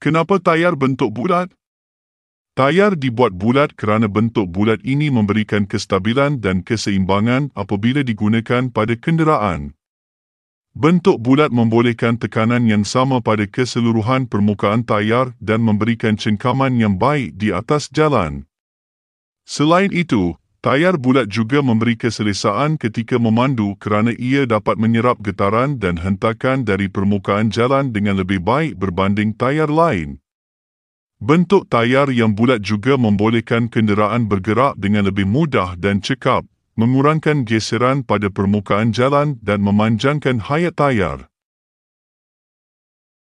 Kenapa tayar bentuk bulat? Tayar dibuat bulat kerana bentuk bulat ini memberikan kestabilan dan keseimbangan apabila digunakan pada kenderaan. Bentuk bulat membolehkan tekanan yang sama pada keseluruhan permukaan tayar dan memberikan cengkaman yang baik di atas jalan. Selain itu, Tayar bulat juga memberi keselesaan ketika memandu kerana ia dapat menyerap getaran dan hentakan dari permukaan jalan dengan lebih baik berbanding tayar lain. Bentuk tayar yang bulat juga membolehkan kenderaan bergerak dengan lebih mudah dan cekap, mengurangkan geseran pada permukaan jalan dan memanjangkan hayat tayar.